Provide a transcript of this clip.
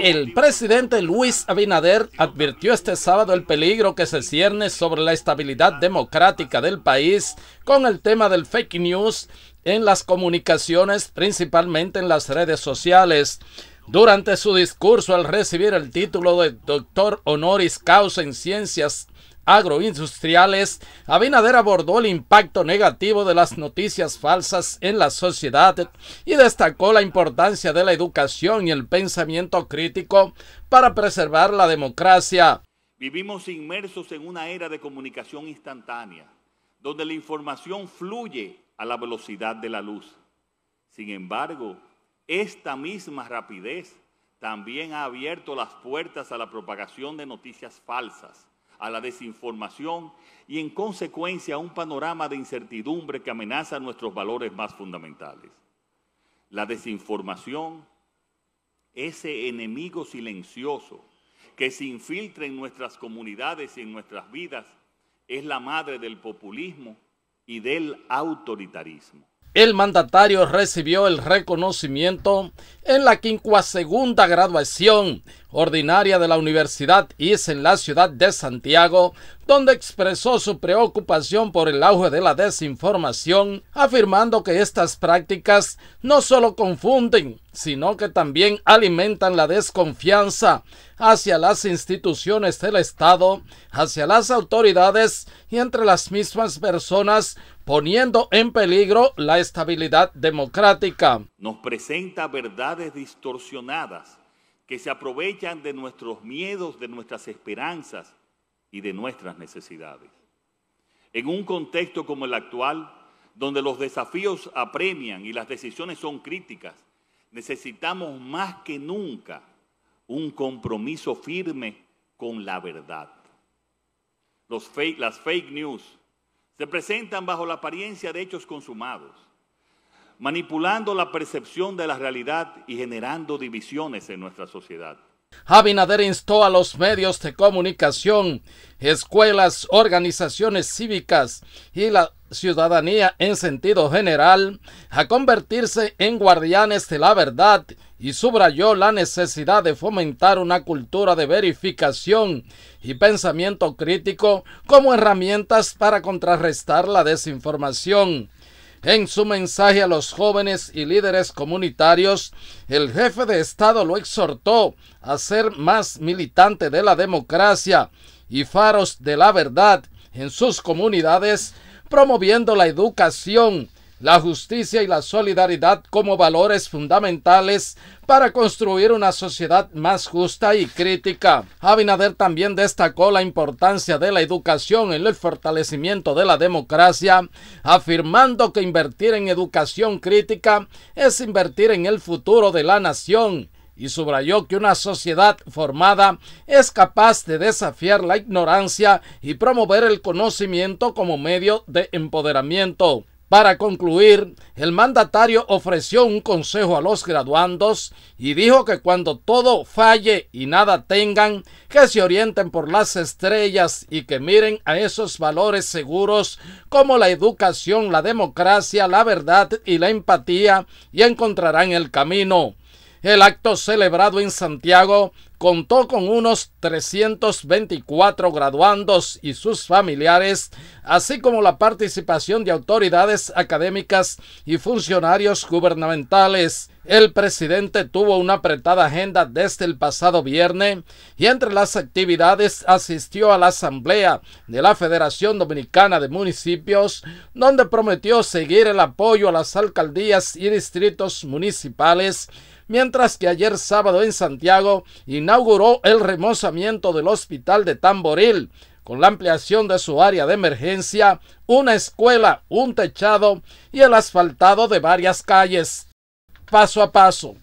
el presidente Luis Abinader advirtió este sábado el peligro que se cierne sobre la estabilidad democrática del país con el tema del fake news en las comunicaciones, principalmente en las redes sociales. Durante su discurso al recibir el título de doctor honoris causa en ciencias agroindustriales, Abinader abordó el impacto negativo de las noticias falsas en la sociedad y destacó la importancia de la educación y el pensamiento crítico para preservar la democracia. Vivimos inmersos en una era de comunicación instantánea, donde la información fluye a la velocidad de la luz. Sin embargo, esta misma rapidez también ha abierto las puertas a la propagación de noticias falsas a la desinformación y en consecuencia a un panorama de incertidumbre que amenaza nuestros valores más fundamentales. La desinformación, ese enemigo silencioso que se infiltra en nuestras comunidades y en nuestras vidas, es la madre del populismo y del autoritarismo. El mandatario recibió el reconocimiento en la quincuasegunda graduación ordinaria de la Universidad es en la ciudad de Santiago donde expresó su preocupación por el auge de la desinformación, afirmando que estas prácticas no solo confunden, sino que también alimentan la desconfianza hacia las instituciones del Estado, hacia las autoridades y entre las mismas personas, poniendo en peligro la estabilidad democrática. Nos presenta verdades distorsionadas que se aprovechan de nuestros miedos, de nuestras esperanzas y de nuestras necesidades. En un contexto como el actual, donde los desafíos apremian y las decisiones son críticas, necesitamos más que nunca un compromiso firme con la verdad. las fake news se presentan bajo la apariencia de hechos consumados, manipulando la percepción de la realidad y generando divisiones en nuestra sociedad. Abinader instó a los medios de comunicación, escuelas, organizaciones cívicas y la ciudadanía en sentido general a convertirse en guardianes de la verdad y subrayó la necesidad de fomentar una cultura de verificación y pensamiento crítico como herramientas para contrarrestar la desinformación. En su mensaje a los jóvenes y líderes comunitarios, el jefe de Estado lo exhortó a ser más militante de la democracia y faros de la verdad en sus comunidades, promoviendo la educación la justicia y la solidaridad como valores fundamentales para construir una sociedad más justa y crítica. Abinader también destacó la importancia de la educación en el fortalecimiento de la democracia, afirmando que invertir en educación crítica es invertir en el futuro de la nación y subrayó que una sociedad formada es capaz de desafiar la ignorancia y promover el conocimiento como medio de empoderamiento. Para concluir, el mandatario ofreció un consejo a los graduandos y dijo que cuando todo falle y nada tengan, que se orienten por las estrellas y que miren a esos valores seguros como la educación, la democracia, la verdad y la empatía y encontrarán el camino. El acto celebrado en Santiago contó con unos 324 graduandos y sus familiares, así como la participación de autoridades académicas y funcionarios gubernamentales. El presidente tuvo una apretada agenda desde el pasado viernes y entre las actividades asistió a la Asamblea de la Federación Dominicana de Municipios, donde prometió seguir el apoyo a las alcaldías y distritos municipales mientras que ayer sábado en Santiago inauguró el remozamiento del Hospital de Tamboril, con la ampliación de su área de emergencia, una escuela, un techado y el asfaltado de varias calles. Paso a paso.